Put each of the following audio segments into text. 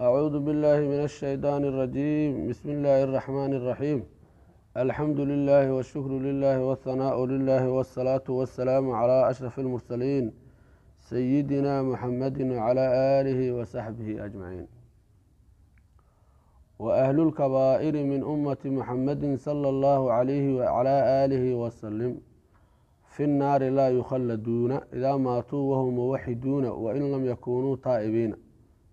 أعوذ بالله من الشيطان الرجيم بسم الله الرحمن الرحيم الحمد لله والشكر لله والثناء لله والصلاة والسلام على أشرف المرسلين سيدنا محمد وعلى آله وصحبه أجمعين وأهل الكبائر من أمة محمد صلى الله عليه وعلى آله وسلم في النار لا يخلدون إذا ماتوا وهم موحدون وإن لم يكونوا تائبين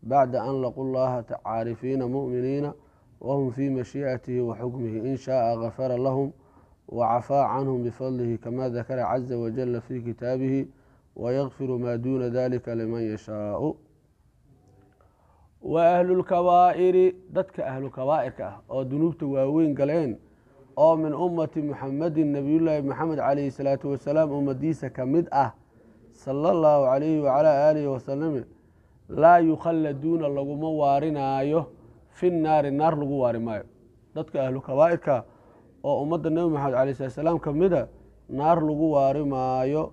bacda an laquu llaha caarifiina mu'miniina wahum fii mashiicatihi wa xukmihi in shaaa gafara lahum wacafaa canhum bifadlihi kama dakara caza wajala fii kitaabihi wayakfiru maa duuna dalika liman yashaau wa ahlulkabaa'iri dadka ahlulkabaa'irka ah oo dunuubta waaweyn galeen oo min ummati muxamedin nabiyullaahi maxamed caleyhi salaatu wasalaam ummadiisa ka mid ah sala allahu calayhi wacalaa aalihi wasalame laa yukhalladuuna laguma waarinaayo fi nnaari naar lagu waari maayo dadka ahlu kabaa-irka oo ummadda nebi maxamed calai sala salaam ka mida naar lagu waari maayo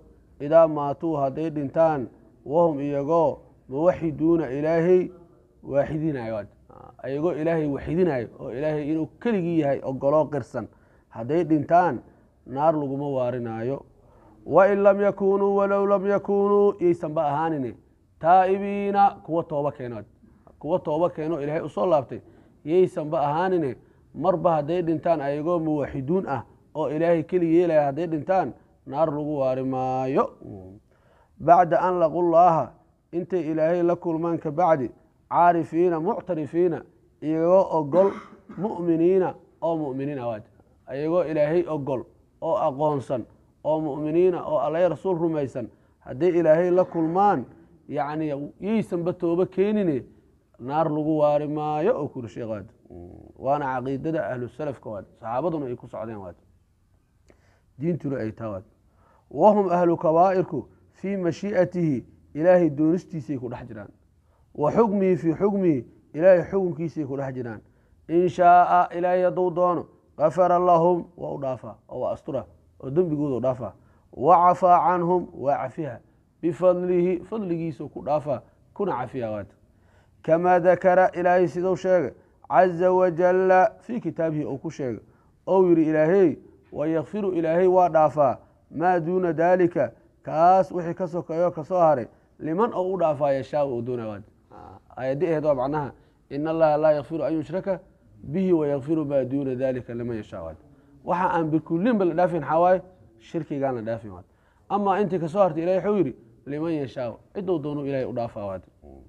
idaa maatuu hadday dhintaan wahum iyagoo muwaxiduuna ilaahay waaxidinayo iyagoo ilaahay waxidinayo oo ilaahay inuu keligii yahay ogoloo qirsan hadday dhintaan naar laguma waarinaayo wain lam yakuunuu walow lam yakuunuu yaysanba ahaanine taa'ibiina kuwa tooba keeno kuwa tooba keeno ilaahay usoo laabtay yaysanba ahaanine marba hadday dhintaan ayagoo muwaxiduun ah oo ilaahay keli yeelaya hadday dhintaan naar lagu waari maayo bacda an laqullaaha intay ilaahay la kulmaan ka bacdi caarifiina muctarifiina iyagoo ogol mu'miniina oo mu'miniin awaaj iyagoo ilaahay ogol oo aqoonsan oo mu'miniina oo allahi rasuul rumaysan hadday ilaahay la kulmaan yani yaysanba tooba keenine naar lagu waari maayo oo ku rishay waana caqiidada ahlusalafka waad saxaabaduna ay ku socdeen waad diintuna ay taa waad wahum ahlu kabaa'irku fii mashii'atihi ilaahay doonistiisay ku dhex jiraan wa xukmihi fii xukmihi ilaahay xukunkiisay ku dhex jiraan in shaaa ilaahay hadduu doono kafara lahum waa u dhaafaa oo waa astura oo dembigooda u dhaafaa wa cafaa canhum waa cafiha bifadlihi fadligiisa ku dhaafaa kuna cafiya qaata kamaa dakara ilaahay siduu sheegay caza wajalla fii kitaabihi ou ku sheegay ou yidhi ilaahey wayakfiru ilaahay waa dhaafaa maa duuna daalika kaas wixii ka sokeeyo kasoo haray liman ou u dhaafaa yashaawi ou doona qaata ah. ayadi aheed waa macnaha in allaha laa yakfiru an yushraka bihi wayakfiru maa duuna dalika liman yashaa qaata waxa aan bikullinba la dhaafin xawaaye shirkigaan la dhaafin waad amaa intii kasoo hartay ilahay wuxuu yidhi liman yashaa cidou doonu ilahay u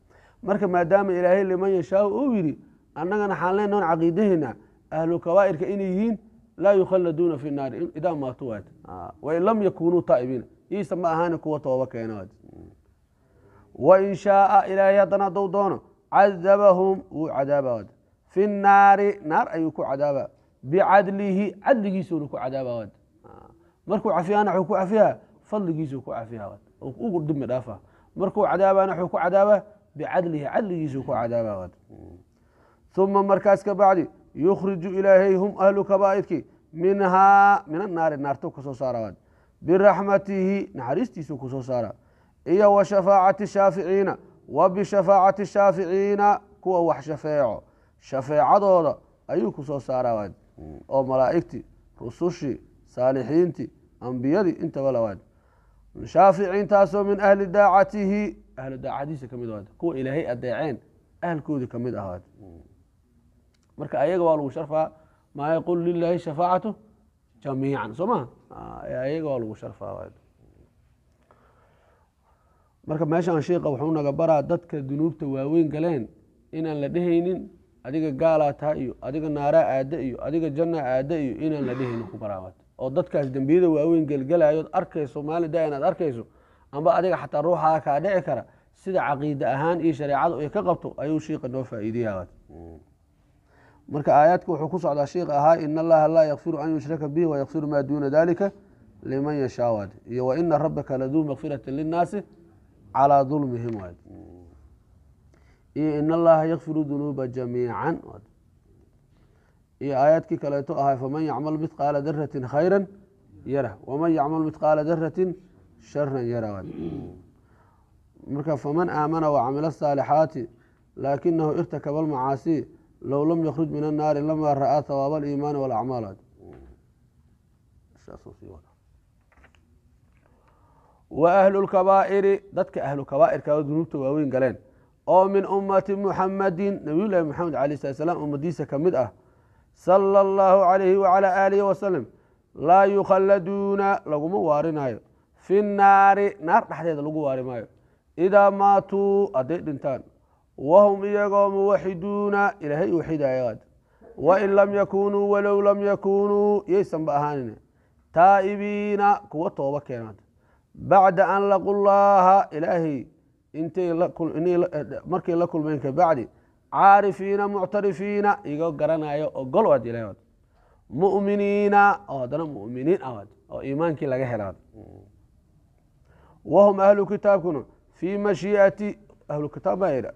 marka maadaama ilaahay liman yashaa uu yidhi annagana xaan leenaon caqiidaheena ahlu kabaa'irka inay yihiin laa yukhalladuuna fi naari idaa maatu waat wain lam yakunuu taa'ibiina iisa ma ahaana kuwa tooba keena wain shaaa ilaahay haddana hadduu doono cadabahum wuu cadaaba fi naari naar ayuu ku cadaaba bicadlihi cadligiisuna ku cadaaba markuu cafiyaana ku cafiyaa fadligiisu ku cafiyaa ugu dhimmi dhaafa markuu cadaabana wxuu ku cadaabaa bicadlihi cadligiisuu ku cadaaba uma markaas ka bacdi yukhriju ilaahay hum ahlu kabaa'irki minhaa min anaari naartu kasoo saara biraxmatihi naxariistiisuu kusoo saara iyo wa shafaacati shaaficiina wa bishafaacati shaaficiina kuwa wax shafeeco shafeecadooda ayuu kusoo saara mm. oo malaa'igti rusushii saalixiintii ambiyadii intaba lawaad shaaficiintaasoo min ahli daacatihi ahlu daacadiisa kamid ahaad kuwa ilaahay adeeceen ahalkoodii kamid ahaad marka ayaga waa lagu sharfaa maa yaqulu lilaahi shafaacatu jamiican soo ma ayaga waa lagu sharfaa marka meeshaan sheika wuxuu naga baraa dadka dunuubta waaweyn galeen inaan la dhehaynin adiga gaalaa taha iyo adiga naaraa aada iyo adiga jannaa aada iyo inaan la dhehaynin ku baraabad oo dadkaas dembiyada waaweyn gelgelayood arkayso maalida inaad arkayso amba adiga xataa ruuxaa kaa dhici kara sida caqiida ahaan iyo shareecada ay ka qabto ayuu shiiqa noo faa'iideya marka aayaadka wuxuu ku socdaa shiikh ahaa in allaha laa yakfiru an yushraka bihi wayakfiru maa duuna dalika liman yashaawad iyo wa ina rabbaka laduu makfirati linnaasi calaa dulmihim waad iyo in allaha yakfiru dunuuba jamiican waad iyo aayaadkii kaleeto ahaa faman yacmal midqaala daratin khayran yara waman yacmal midqaala daratin sharan yara marka faman aamana wacamila asaalixaati laakinahu irtakaba almacaasi low lam yakhruj min annaari lamaa ra'aa hawaaba aliimaani walacmaal wa ahlu lkabaa'iri dadka ahlu kabaa'irkaa dunuubta waaweyn galeen oo min ummati muxamadin nabiyullaahi maxamed alayh sala slaam ummadiisa ka mid ah sala allahu calayhi wacalaa aalihi wasalam laa yukhalladuuna laguma waarinaayo fi naari naar dhexdeeda lagu waari maayo idaa maatuu hadday dhintaan wahum iyagoo muwaxiduuna ilaahay uwaxidayaad wain lam yakunuu walow lam yakunuu yaysanba ahaanin taa'ibiina kuwa tooba keenaad bacda an laqu llaaha ilaahay intay eh, markay la kulmeen kabacdi caarifiina muctarifiina igoo garanayo ogol waad ilahay muminiina oo haddana muminiin ah oo iimaankii laga hela wahum ahlu kitaabkuna fii mashiiati ahlu kitaab baa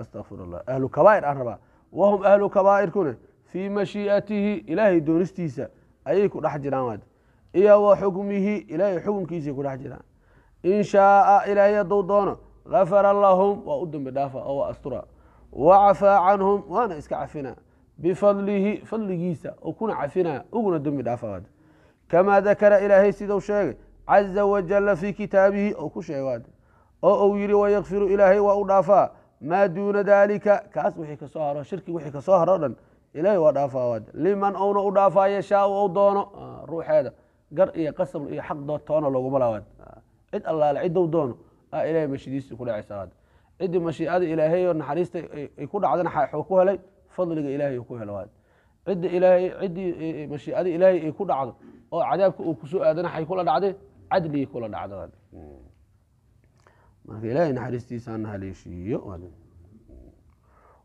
astakfir allah ahlu kabaa'ir aan rabaa wahum ahlu kabaa'irkuna fii mashiiatihi ilaahay doonistiisa ayay ku dhex jiraan waad iyo wa xukmihi ilaahay xukunkiisay ku dhex jiraan in shaaa ilaahay hadduu doono gafara lahum waa u dambi dhaafa oo waa astura wacafaa canhum waana iska cafinaa bifadlihi fadligiisa oo kuna cafinaa uguna dembi dhaafa kamaa dakara ilaahay sidau sheegay caza wajala fii kitaabihi oo ku sheeg oo uu yidhi wayakfiru ilaahay waa u dhaafaa maa duuna daalika kaas wixii kasoo haro shirki wixii kasoo haro dhan ilaahay waa dhaafaa liman ouna u dhaafaa yashaau ou doono ruuxeeda gar iyo qasab iyo xaq dood toona loguma lawaad cid allaale ciddou doono ilahay mashidiisi ku dhacaysa ciddii mashiicada ilaahay oo naxariista ay ku dhacdana waxuu ku helay fadliga ilaahay ku helo waay cidda ilaahay ciddii e, e, mashiicada ilaahay ay ku dhacdo oo cadaabka uu kusoo aadana xay kula dhacday cadligii kula dhacda waay hmm. marka ilaahay naxariistiisaana haleeshiiyo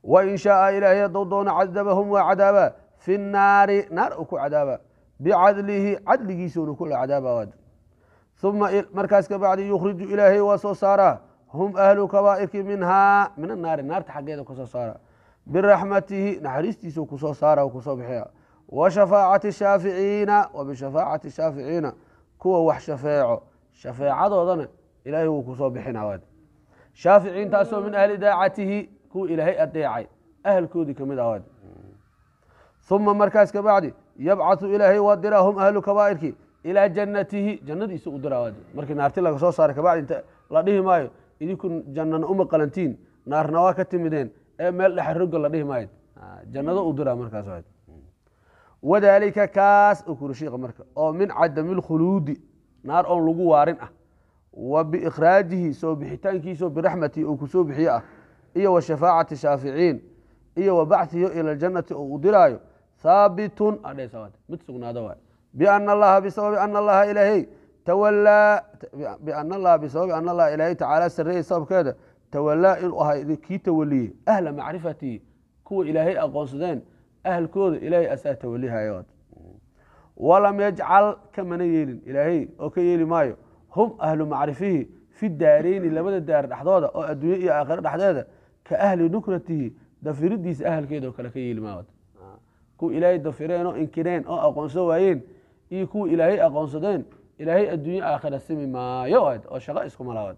wain shaaa ilaahay haddou doono cadabahum waa cadaaba fi naari naar uu ku cadaaba bicadlihi cadligiisuunu kula cadaaba waad uma markaas kabacdi yukhriju ilaahay waa soo saaraa hum ahlu kabaa'irki minhaa min annaari naarta xaggeeda kusoo saara biraxmatihi naxariistiisa kusoo saara kusoo bixiya wa shafaacati shaaficiina wa bishafaacati shaaficiina kuwa wax shafeeco shafeecadoodana ilaahay wuu kusoo bixinawad shaaficiintaasoo min ahli daacatihi kuwa ilaahay adeecay ahalkoodii kamid awad uma markaas kabacdi yabcaثu ilaahay waa dira hum ahlu kabaa'irki ilaa jannatihi jannadiisa u dira awad markii naarti laga soo saara kabacdi la dhihi maayo idinku jannana uma qalantiin naarna waa ka timideen ee meel dhexe roga la dhihi maayad ah, ah, jannada u dura markaas wadaalika kaas kurshiiqa marka oo min cadami lkhuluudi naar oon lagu waarin ah wa biikhraajihi soo bixitaankiisao biraxmati uu soo bixiyo ah iyo wa shafaacati shaaficiin iyo wa bachiyo ila ljannati oo u diraayo haabitun mid sugnaado biana allaha bisababi ana allaha ilaahey tawalaa bian allah bisababi an allah ilaahay tacaala sarreeyey sababkeeda tawalaa inuu ahaa kii tawaliyey ahla macrifatihi kuwa ilaahay aqoonsadeen ahalkooda ilaahay asaa tawalihayo walam yajcal kamana yeelin ilaahay oo ka yeeli maayo hum ahlu macrifihi fi daareyni labada daar dhexdooda oo adduunye iyo aakhiro dhexdeeda ka ahli nukratihi dafiridiisa ahalkeeda kale ka yeeli maayo kuwa ilaahay dafireen oo inkireen oo aqoonsan waayeen iyo kuwa ilaahay aqoonsadeen ilaahay adduunye aakhira simi maayo oed oo shaqo iskumalaod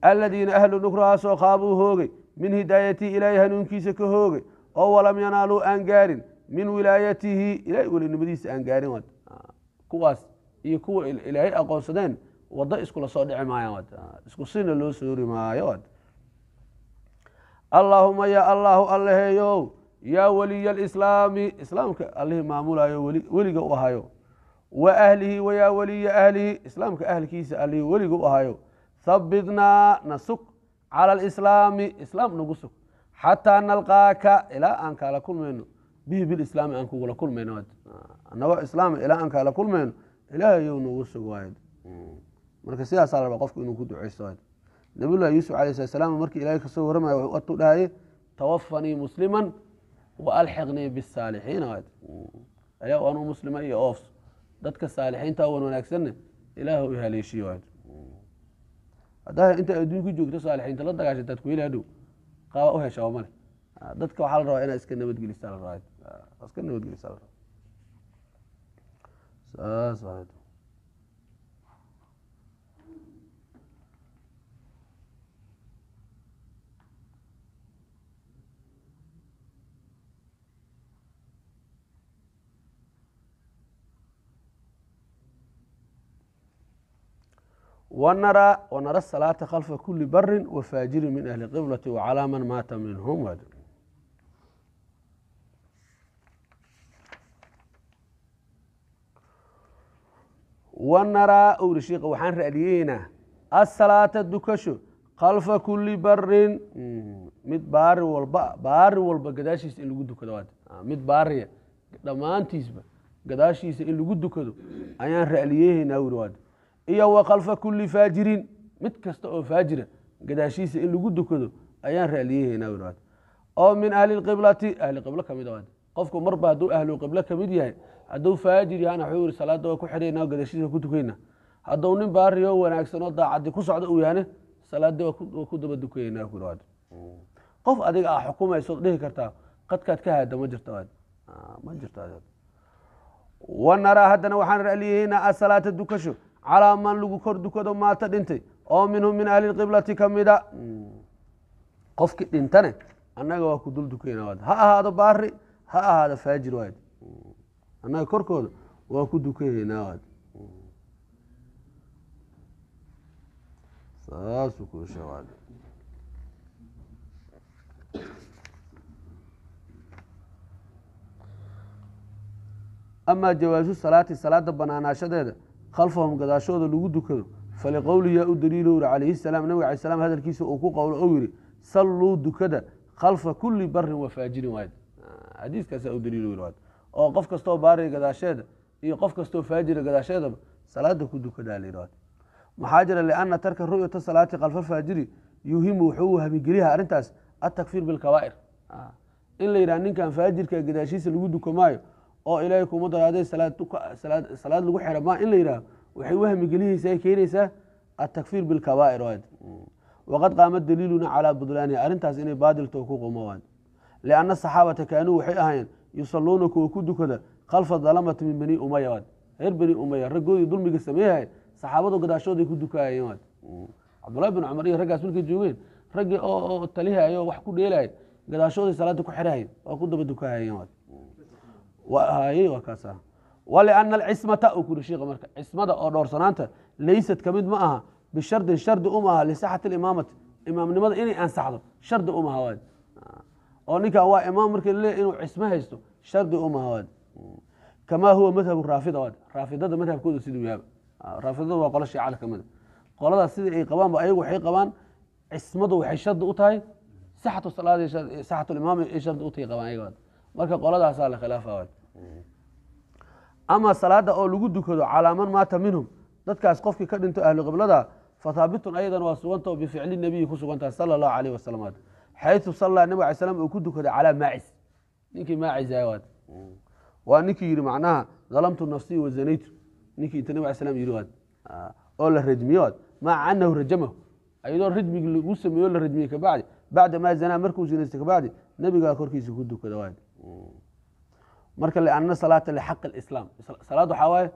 aladiina ahlu dhugraasoo qaabuu hoogay min hidaayatihi ilaahay hanuunkiisa ka hoogay oo walam yanaaluu aan gaarin min wilaayatihi ilahay welinimadiisa aan gaarin wad kuwaas iyo kuwa ilaahay aqoonsadeen waddo iskula soo dhici maayaan wad isku sina loo soori maayo wad allaahuma yaa allaahu allaheeyow yaa weliya alislaami islaamka allihii maamulayo weliga u ahayo wa ahlihi wayaa waliya ahlihi islaamka ahlkiisa alii weliga ahayo habbitnaa na sug cala alislaami islaam nagu sug xataa nalqaaka ilaa aan kaala kulmayno bihi bilislaami aan kugula kulmayno annagoo islaama ilaa aan kaala kulmayno ilaahayow nagu sug waay marka sidaasaa laraba qofku inuu ku duceysto nabiyullahi yuusuf calayh sala salaam markii ilaahay kasoo warramaya wuxuu atuu dhahaye tawafanii musliman wa alxiqnii bisaalixiina waad ilaa waanuu muslima iyo oofs dadka saalixiinta wan wanaagsanna ilaah u haleeshiyo haddaa inta adduunka joogto saalixiinta la dagaashantaad ku heli adhow qaaba u heshaa male ah, dadka waxaa la rabaa inaad iska nabadgelisaa la rabaa ah, iska nabadgelisaa la rabaa saas ونرى ونرى الصلاة خلف كل بر وفاجر من أهل القبلة وعلى من مات منهم وجب ونرى أورشيق وحان رألينا الصلاة الدكشو خلف كل بر مد بار والبا بار والبا قداشيس إن لقدو كدوات مد بارية دمانتيس با قداشيس إن لقدو كدو أيان رأليه نورو iyo wakhalfa kuli faajirin mid kasta oo faajira gadaashiisa in lagu dukado ayaan raaliyahaynaa oo min ahli qiblati ahli qiblo kamid ah qofku marba hadduu ahlu qiblo kamid yahay hadduu faajir yahana wuxuu yihi salaada waa ku xidhayna gadaashiisa ku tukayna hadduu nin baariyo wanaagsan oo daacadi ku socda uu yahane salaadii waa ku daba dukayaynaa ku qof adiga ah xukumaysood dhihi kartaa qadkaad ka haada ma jirta ah, ma jirta wanaraa haddana waxaan raaliyahaynaa asalaata dukasho calaa man lagu kor dukado maata dhintay oo minhum min ahli qiblati ka mida hmm. qofkii dhintane annaga waa ku dul dukayna ha ahaado baari ha ahaado faajir waad hmm. annaga korkooda waa ku dukanayna waad hmm. saasu ku sheegaa amaa jawaasu salaati salaada banaanaashadeeda khalfahum gadaashooda lagu dukado faliqowlihi yaa u daliilow calayhi salaam nabig alay slam hadalkiisa uu ku qowlo ou yidhi salluu dukada khalfa kulli barin wafaajirin waad xadiiskaasaa ah, u daliilo oo qof kastoo baariga gadaasheeda iyo qof kastoo faajira gadaasheedaba salaada ku dukadaal maxaa jira liana tarka ru'yata salaati kalfa faajiri yuhimu wuxuu hamigeliha arrintaas atakfiir bilkabaa'ir ah, in la yidhaha ninkan faajirka gadaashiisa lagu duko maayo oo ilaahay kuma daraaday salaad lagu xira ma in la yidhaho waxay wahmi gelihiisa ee keenaysaa atakfiir bilkabaa'ir waad waqad qaama daliiluna calaa budlaaniha arrintaas inay baadilto ku qumo waad lianna saxaabata kaanuu waxay ahaayeen yusalluuna kuwa ku dukada khalfa dalamati min bani umaya waad reer bani umaya raggoodii dulmiga sameeyahay saxaabadu gadaashooday ku dukaayeen waad cabdullahi bin cumar iyo raggaas markay joogeen raggii oo talihayo wax ku dheelahay gadaashooday salaada ku xirahay waa ku daba dukaahayeen waad waa kaasa wlana alcismata u kuri sheikha marka cismada oo dhowrsanaanta laysad ka mid ma aha bishardin shardi umaaha lisaxati imaamati imaamnimada inay ansaxdo shardi umaha waad oo ninkan waa imaam marka le inuu cismo haysto shardi umaha waad kamaa huwa madhabu raafida waad raafidada madhabkooda siduu yaaba raafidada waa qolo shiicada ka mida ah. qoladaas sida ay qabaanba ayagu waxay qabaan cismadu waxay shardi u tahay saxatu salaad saxatu limaam ay shardi u tahay qabaan ayaga marka qoladaasaa la khilaafa ama salaada oo lagu dukado calaa man maata minhum dadkaas qofkii ka dhinto ahlu qiblada fathaabitun ayadana waa suganta oo bificli nabiyi ku sugantaha sala allahu caleyh wasalam xaytu sallaa nabig alay slam uu ku dukaday calaa maacis ninkii maacis waa ninkii yidhi macnaha dalamtu nafsii wazanaytu ninkii inta nabig alay slam yidhi waad oo la rajmiye waad maca anahu rajamahu iyadoo rajmigi lagu sameeyo la rajmiye kabacdi bacda maa zanaa markuu zinaystay kabacdi nabigaa korkiisa ku dukada waad marka lana salaata lixaq islaam salaad waxaa waaye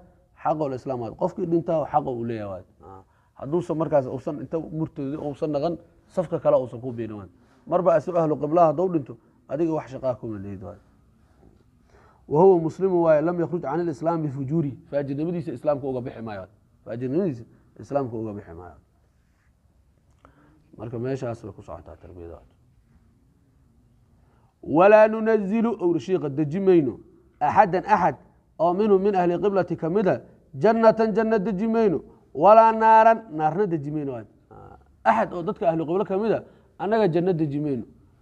xaqo lislaam waay qofkii dhintaa xaqo uu leeyahay waay ah, hadduusan markaas usan inta murtoodi uusan dhaqan safka kale uusan ku biirin waay marba isagoo ahlu qiblaha hadduu dhinto adiga wax shaqaa kuma leeyd waay wa muslimu waaye lam yakruj can lislaam bifujuuri faajirnimadiisa islaamka uga bixi maayo faajirnimadiisa islaamka uga bixi maayo marka meeshaas bay ku socotaa tarbiyada walaa nunazilu owri dejimayno deji axadan axad oo minhum min ahli qiblati ka mida jannatan janna deji walaa naaran naarna deji aad axad oo dadka ahli qiblo ka mida annaga janno deji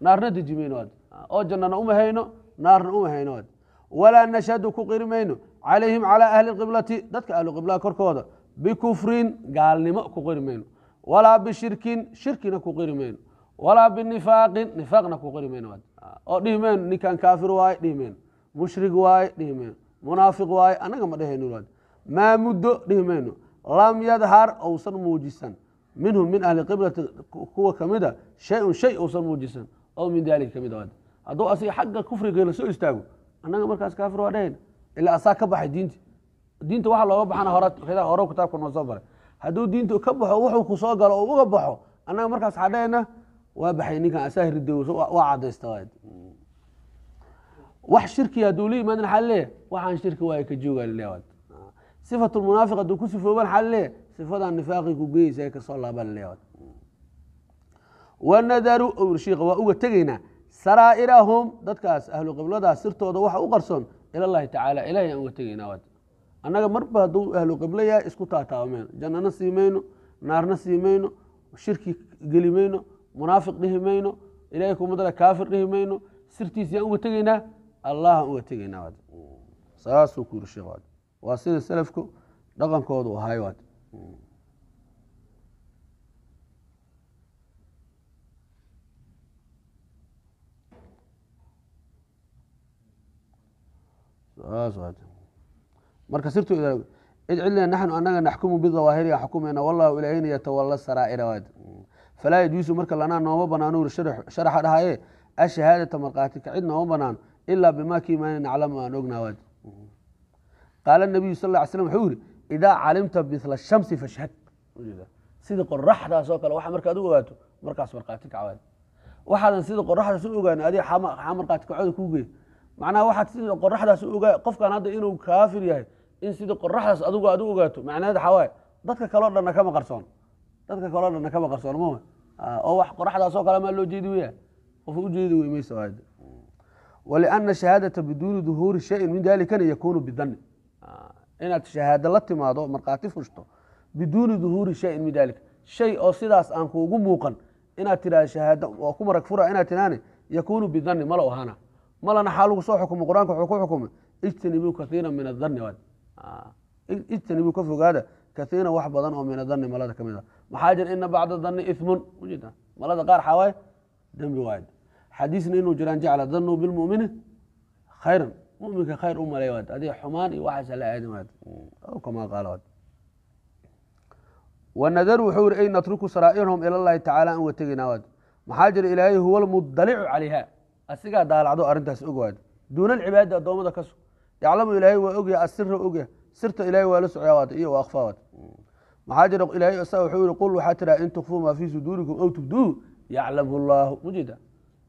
naarna deji mayno aad oo jannana uma hayno naarna uma hayno aad walaa nashhadu ku qiri mayno calayhim calaa ahli qiblati dadka ahlu qiblaa korkooda bikufrin gaalnimo ku qiri mayno walaa bishirkin shirkina ku qiri mayno walaa binifaaqin nifaaqna ku qiri mayno aad oo dhihmeen ninkan kaafir waaye dhihmeen mushrig waaye dhihmeen munaafiq waaye annaga ma dhehayno maa muddo dhihmayno lam yadhar ousan muujisan minhum min ahli qiblati kuwa kamida shay-un shay ousan muujisan oo min daalika kamid a hadduu asiga xagga kufriga lasoo istaago annaga markaas kaafir waa dhehayna ilaa asaa ka baxay diinta diinta waxa looga baxana hore hore kitaabka noo soo baray hadduu diinta ka baxo wuxuu kusoo galo oo uga baxo annaga markaas waxaa dhehayna waa baxay ninkan asaa hirdiy waa cadaysta wax shirki hadduu la yimaadin xaa leeyahy waxaan shirki waaya ka jooga laleeyahay sifatu lmunaafiq hadduu ku sifooban xaa leeyahy sifadan nifaaqii ku geyeysa ee kasoo laaba laleeyahay wanadaru owrshiiqa waa uga tegaynaa saraa'irahum dadkaas ahlu qibladaas sirtooda waxa u qarsoon ilallahi tacaala ilahay aan uga tegaynaa waad annaga marba hadduu ahlu qiblo yahay isku taataaba mayno jannana sii mayno naarna sii mayno shirki geli mayno munaafiq dhihi mayno ilahay kumadala kaafir dhihi mayno sirtiis yaan uga tegaynaa allahan uga tegaynaa saasuu ku yiri sheekh waa sida salafku dhaqankoodu ahay waad marka sirtcid cidna naxnu anaga naxkumu bidawaahiriga xukumayna wallahu ilaahayna yatawala saraaira waad falaa yajuusu marka lanaa nooma banaano uri sharaxa dhahaye ashahaadata markhaati kacid nooma banaano ilaa bimaa kii maan naclamu aan ognaa waajib qaala nabiyu sal lla ly slam wuxuu yidhi idaa calimta mila shamsi fashhad sida qoraxdaas oo kale waxa marka ad u ogaato markaas markhaati kac waajib waxaadan sidii qoraxdaas u ogaan adig xaa markhaati kacooda kuu gey macnaha waxaad sidii qoraxdaas ogaa qofkan hadda inuu kaafir yahay in sidii qoraxdaas adigu aad u ogaato macnaheed waxaa waaye dadka kaleo dhanna kama qarsoon dadka kaleo dhanna kama qarsoonmama ah, oo wax qoraxdaasoo kale maa loo jeedi weya qof ujeedi wey maysa aayadda walina shahaadata biduuni duhuuri shayin min dalikana yakuunu bidani ah, inaad shahaado la timaado markhaati fushto biduuni duhuuri shayin min dalika shay oo sidaas aan kuugu muuqan inaad tiraahdo shahaado oo ku marag fura inaad tiraane yakuunu bidani malo ahana malana xaa lagu soo xukumo qur-aanka wuxuu ku xukumay ijtanibuu kaiira min adani ah, ijtanibuu ka fogaada kaiiran wax badan oo min adani malada ka a ah. maxaa jir ina bacda dani imun malada qaar xaa dembi waay xadiisna inuu jiraan jecla danuu bilmumini khayran muminka khayr u waad adi xumaan iyo waxaasa la aadin waad kamaa qaala waad wanadaru wuxuu iri ay natruku saraa'irhum ila llahi tacala an waad maxaa jira ilaahay huwa almudalicu calayha asigaa daalacdo arrintaas og waad duuna alcibaadi addoommada ka sug yaclamu ilaahay waa ogyaha asira ogyaha sirta ilaahay waa la socyaa waad iyo waa akfaa waad maxaa jira ilaahay asaa wuxuu yihi qul waxaa tiraa in tukfuu maa fii suduurikum ow tubduuhu yaclamhu llaahu mujeeda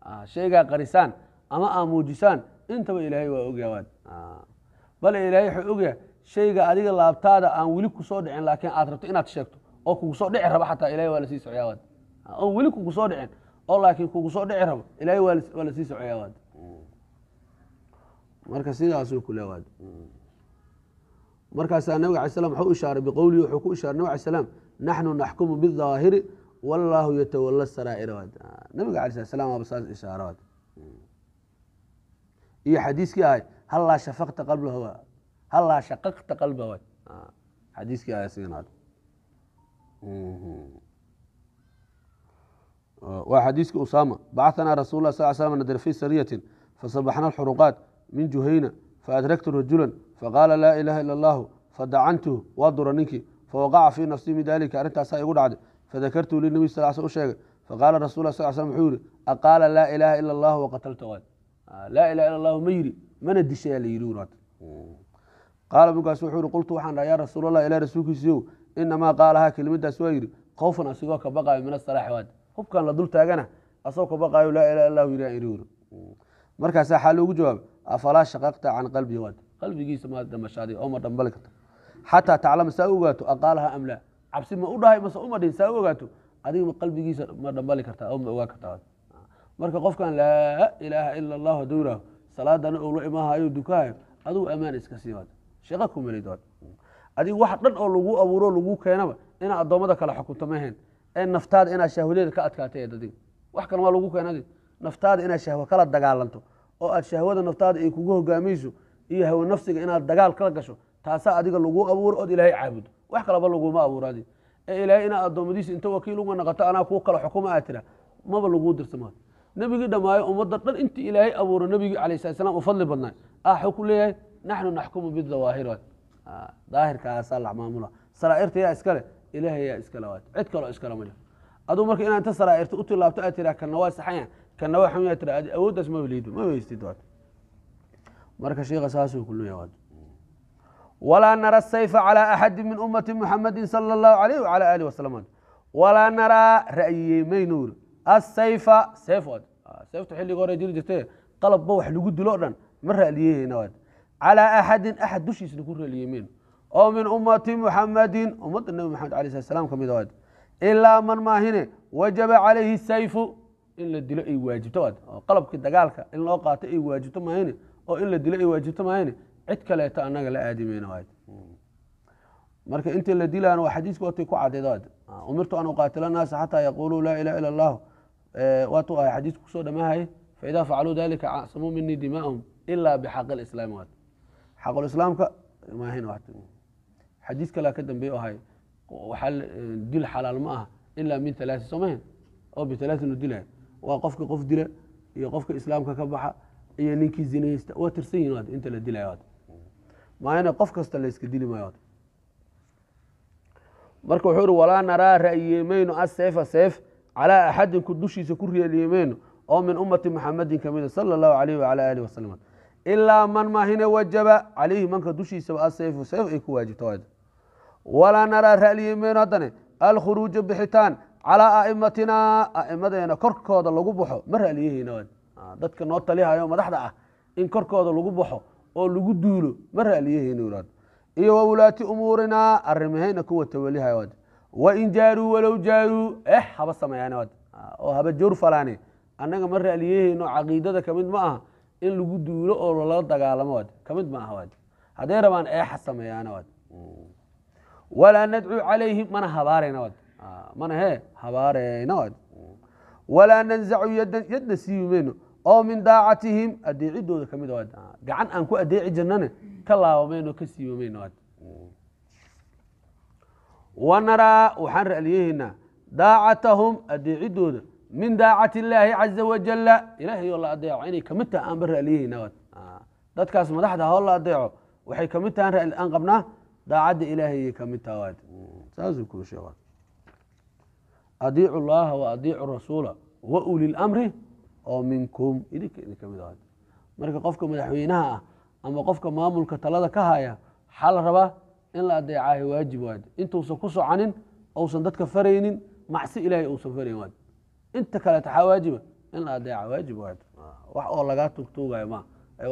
ah, shaygaa qarisaan ama aa muujisaan intaba ilaahay waa ogyawaad ah, bale ilaahay wuxuu ogyahay shayga adiga laabtaada aan weli kusoo dhicin laakiin aad rabto inaad sheegto oo kugusoo dhici raba xataa ilahay waa lasii socyaa waad ah, oon weli kugu soo dhicin oo laakiin kugu soo dhici rabo ilaahay waa la socyaa waad mm. marka sidaasuu kuleewaad mm markaasaa nabig ala slam wxuu ishaaray biqowlihi wuxuu ku ishaaray nabig ala slam naxnu naxkumu bidaahiri wallaahu yatawala saraaira nabiga ala slam aaba saas ishaara iyo xadiiskii ahay hallaa shafaqta qalbaha hallaa shaqaqta qalbaha xadiiskii ahay siganaad waa xadiiskii usama bacanaa rasuul sal l slam nadar fi sariyatin fasabaxna alxuruqaat min juhayna faadragtu rajula faqaala laa ilaaha ila allaahu fadacantuhu waa dura ninkii fawaqaca fii nafsii min arrintaasaa igu dhacday fadakartuu linabiy sal sl u sheegay faqaala rasul sal slm wuxuu yihi aqaala laa ilaaha ila allahu waqatalta waad laa ilaha ila allahu ma yidhi mana dishayaa la yidhi waad qaala markaas wuxuu ihi qultu waxaan dhahay yaa rasuulallah ilaah rasuulkiisiiow inamaa qaalahaa kelimadaas waa yidhi khowfan asigoo ka baqaayo min asalaaxi waad hubkan la dul taagana asagoo ka baqaayo laa ilaha illa allahu yidhi aan iri wiri markaasaa xaa loogu jawaabay afalaa shaqaqta can qalbii waad qalbigiisa madamashaad oma dambali karto xataa taclama saa ogaato aqaalaha am cabsi ma u dhahay mase umadhin saa ogaato adigama qalbigiisa ma dhambali kartaa oo ma ogaa kartaa marka qofkan laa ilaaha ila allahu haduu yihaaho salaadana ula imaahayo dukahayo adugu ammaan iska sii waad shaqo adigu wax dhan oo lagu abuuro lagu keenaba inaa addoommada kale xukunto maheen ee naftaada inaad shahwadeeda ka adkaatay ee dadiga wax kale maa lagu keenadi naftaada inaad shahwo kala dagaalanto oo aad shahwada naftaada ay kugu hogaamayso iyo hawe nafsiga inaad dagaal kala gasho taasaa adiga lagu abuuro ood ilaahay caabudo wax kalaba laguma abuuro ee ilaahay inaa addoommadiisa inta wakiil uga naqato anaa kuu kala xukuma aa tira maba laguu dirsamaayo nebigii dhammaayo ummadda dhan intii ilaahay abuuro nebigii calayh salat slam u fadli badnaay ah wuxuu leeyahay naxnu naxkumu bidawaahir daahirkaasaa la maamula saraairta yaa iskale ilaahay yaa iskale waad cid kaloo iskale ma jiro aduu marka inaa inta saraairta u tilaabto aa tira kanna waa saxan yahay kanna waa xun yaa tira awooddaas ma liido ma weystid waad marka sheikha saasuu ku leeyahay walaa nara sayfa calaa axadi min ummati muxamadin sala allahu alayh wacala alih wasalam walaa naraa ra'yiyey maynuuri asayfa seyf ad ah, seyftu xilliga hore jiri jirtee qalabba wax lagu dilo o dhan ma raaliyeyeyna waad calaa axadin axad dushiisna ku raaliyey maynu oo min ummati muxamadin ummadda nabi maxamed alay slat slam ka mid waad ilaa man maahine wajaba calayhi sayfu in la dilo ay waajibto waad oo qalabkii dagaalka in loo qaato ay waajibto maahine oo in la dilo ay waajibto maahane cid kaleeto anaga la aadimen marka intii la dilaan waa xadiiska watay ku cadeed ah. umirtu an uqaatila naasa xataa yaquuluu laa ilaha ila allahu waatu ahay xadiiska kusoo dhamaahaye faidaa facaluu dalika csamuu minii dimaahum ilaa bixaq lislaami xaqulislaamka xadiis kalaa ka dambeey ahay eh, dil xalaal ma aha ilaa min alaai somahen oo bitalaain u waa qofka qof dila iyo qofka islaamka ka baxa iyo ninkii zinaysta waa tirsan yihin waad inta la dilayo waad maayana qof kasta la dili maayo waad marka wuxuu uhi walaa naraa ra-iyeemayno aseefa seef calaa axadin ku dushiisa ku riyeeliyemayno oo min ummati maxamedin ka mida ah, sala allahu calayh wacala alih wasalam ilaa man mahine wajaba calayhi manka dushiisaba aseyfu seef ay ku waajibto walaa naraa raliyemayno haddane alkhuruuja bixitaan calaa aimatina aimadeena korkooda lagu baxo ma raaliyahayna Ah, dadka noo talihayo madaxda ah in korkooda lagu baxo oo lagu duulo ma raaliyaheyna iyo wawulaati umuurinaa arimahayna kuwa wa in jaaruu walow jaaruu eh haba sameeyaan ah, oo haba jawr falaane annaga ma raaliyaheyno caqiidada kamid ma aha in lagu duulo oo lala dagaalamo kamid ma aha hadday rabaan eexa eh, sameeyaan mm. walaa nadcuu calayhim mana habaarayna ah, mana he habaarayna mm. walaa nanzacu yadan yadna siiwi oo min daacatihim adeecidooda kamid ah ah, gacan aan ku adeeci jirnane ka laabamayno ka siibamayno wanaraa waxaan ra'liyehaynaa daacatahum adeecidooda min daacat illaahi caza wajala ilaahayo la adeeco inay kamid taha aanba ra'liyehayna ah, dadkaas madaxda hoo la adeeco waxay kamid tahaan aan qabnaa daacadda ilaahayay kamid taha adiicu llaaha wa adiicu rasuula wa ulilmri oo minkum idinka idinka mid ahaada marka qofka madaxweynaha ah ama qofka maamulka talada ka haya waxaa la rabaa in la adeecaahe waajib waad intuusan ku soconin ousan dadka faraynin macsi ilaahay uusan farayn waad inta kale taxaa waajiba in la adeeca waajib waad wax oo lagaa tugtuugayo ma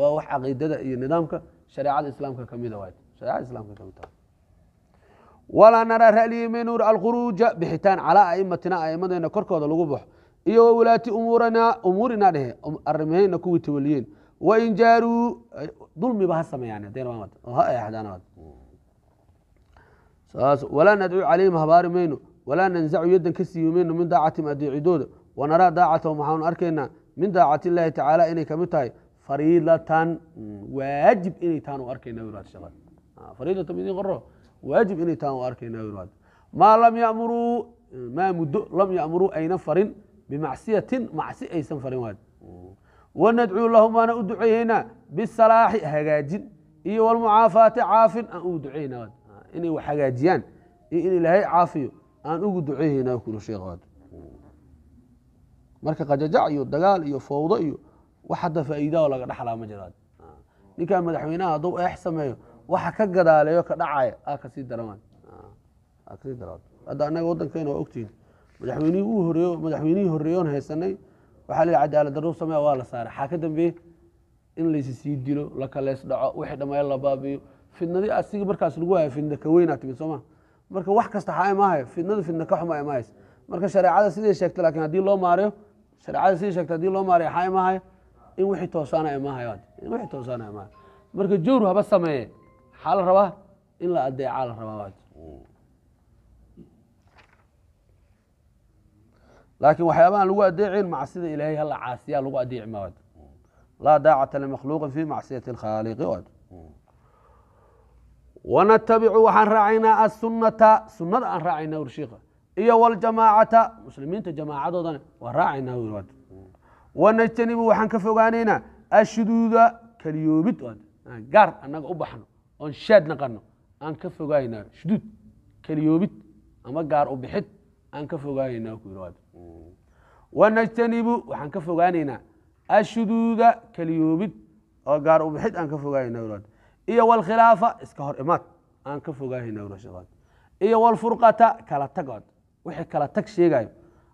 waa wax caqiidada iyo nidaamka shareecada islaamka kamida waad shareecada islaamka kamid tahay walaa naraa ra'liyimeenur alkhuruuja bixitaan calaa a'imatina a'immadeena korkooda lagu baxo iyo wwulaati umuurana umuurina dhehe um, arimaheyna kuwii tawaliyeen wain jaaruu eh, dulmiba ha sameeyaan walaa nadcuu calayhim habaari mayno walaa nanzacu yaddan ka siibi mayno min daacatihim adeecidooda wanaraa daacatahum waxaanu arkaynaa min daacati illaahi tacaala inay kamid tahay fariidatan mm, waajib inay taan u ah, eh, ayna farin bimacsiyatin macsi aysan farin waad wanadcuu lahumaana waana u duceeyeynaa bisalaaxi hagaajin iyo walmucaafaati caafin aan ugu duceeyna waad inay wax hagaajiyaan iyo in ilaahay caafiyo aan ugu duceeyeynaa kulu sheekh marka qajajac iyo dagaal iyo fawdo iyo wax hadda faa'iidaho laga dhaxlaa ma jiraad ninkan madaxweynaha hadduu eex sameeyo waxa ka gadaaleeyo ka dhacaya aa kasii daran waad kasii daran waad hadda annaga waddankeena waa ogtihin madaxweynihii uu horeeyo madaxweynihii horeeyoon haysanay waxaa la yidhi cadaalad darro u waa la saara xaa ka dambeeye in laysi sii dilo la kalees dhaco wixii dhammeyn la baabiyo fidnadii asiga markaas lagu hayo fidna ka weyna timid sooma marka wax kasta xaa imaahayo fidnadu fidna ka xuma imaahaysa marka shareecada siday sheegtay laakiin haddii loo maariyo shareecada siday sheegtay hadii loo maariyo xaa imaahayo in wixii toosaana imaahayo in wixii toosaana imaahayo marka jowr haba sameeye maxaa la rabaa in la adeecaa la rabaa waati laakiin waxyaabahaan lagu adeecin macsida ilaahay hala caasiya lagu adeeci ma laa daacata limakhluuqin fi macsiyati lkhaaliqi wanatabicu waxaan raacaynaa asunata sunada aan raacayna wr iyo waljamaacata muslimiinta jamaacadoodana waan raacaynaa wanajtanibu waxaan ka fogaanaynaa ashuduuda kaliyoobid gaar anaga u baxno oon shaad naqano aan ka fogaynaa shuduud kaliyoobid ama gaar u bixid aan ka fogaanaynaa ku yidhi wanajtanibu waxaan ka fogaanaynaa ashuduuda kaliyoobid oo gaar ubixid aan ka fogaanaynaa iyo walkhilaafa iska hor imaad aan ka fogaanaynaa iyo walfurqata kala tagood wixii kala tag sheegayo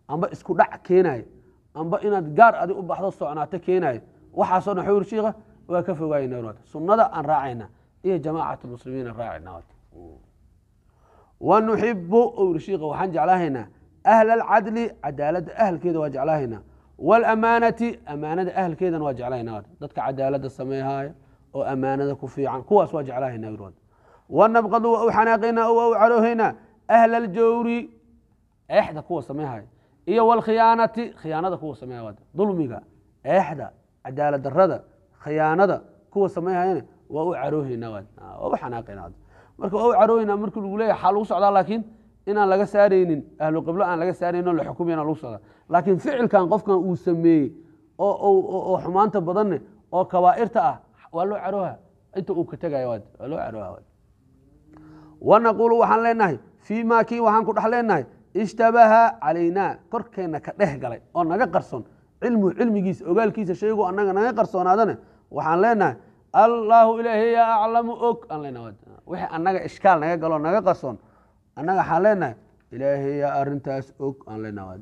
amba isku dhac keenayo amba inaad gaar adi u baxdo socnaato keenayo waxaasoo dhan xawir shiikha waa ka fogaanaynaa sunnada aan raacayna iyo jamaacat lmuslimiina raacayna wanuxibu owrshiiqa waxaan jeclaahaynaa ahla alcadli cadaaladda ahalkeeda waa jeclaahaynaa waalamaanati amaanada ahalkeedana waa jeclahaynaa dadka cadaaladda sameehaaya oo amaanada ku fiican kuwaas waa jeclaahaynaa wanabqadu waa u xanaaqaynaa oo waa u caroohaynaa ahla aljawri eexda kuwa sameehaaya iyo wlkhiyaanati khiyaanada kuwa sameeha dulmiga eexda cadaalad darada khiyaanada kuwa sameehayana waa u caroohaynaa waa u xanaaqaynaa marka waa u carooyna marki lagu leeya xaa lagu socdaa laakiin inaan laga saaraynin ahlu qiblo aan laga saaraynin la xukumayna lagu socdaa laakiin ficilkan qofkan uu sameeyey oo xumaanta badanne oo kabaa'irta ah waa loo carooha inta uu ka tegaya waa loo carooha wanaquulu waxaan leenahay fii maa kii waxaan ku dhex leenahay ishtabaha calaynaa korkeenna ka dhex galay oo naga qarsoon cilmu cilmigiisa ogaalkiisa shaygu annaga naga qarsoonaadane waxaan leenahay allaahu ilaahiyaa aclamu og aan leenahay wixii annaga ishkaal naga galo naga qason annaga waxaa leenahay ilaahay yaa arintaas og aan leenaha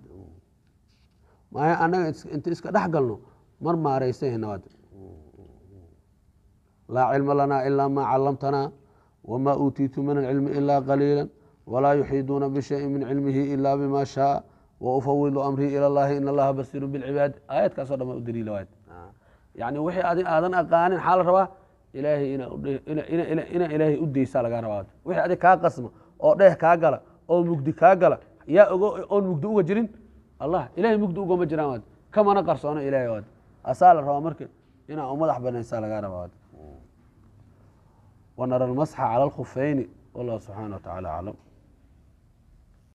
maya annaga inta iska dhex galno mar maaraysanhayna laa cilma lanaa ilaa maa callamtanaa wamaa uutiitu min alcilmi ilaa qaliila walaa yuxiiduuna bishayin min cilmihi ilaa bima shaaa waufawidu amrii ila llahi in allaha basiiru bilcibaad aayadkaaso dhan u daliila waad yani wixii adi aadan aqaanin xaa la rabaa ilaahay inaa ilaahay u deysaa lagaa rabaa wixii adig kaa qasma oo dheeh kaa gala oo mugdi kaa gala yaa ogo oon mugdi uga jirin allah ilahay mugdi ugama jiraan waad kamana qarsoono ilaahay waad asaa la rabaa marka inaa u madax banaysaa lagaa rabaa wanara lmasxa cala alkhufayni wallahu subxana wa tacala aclam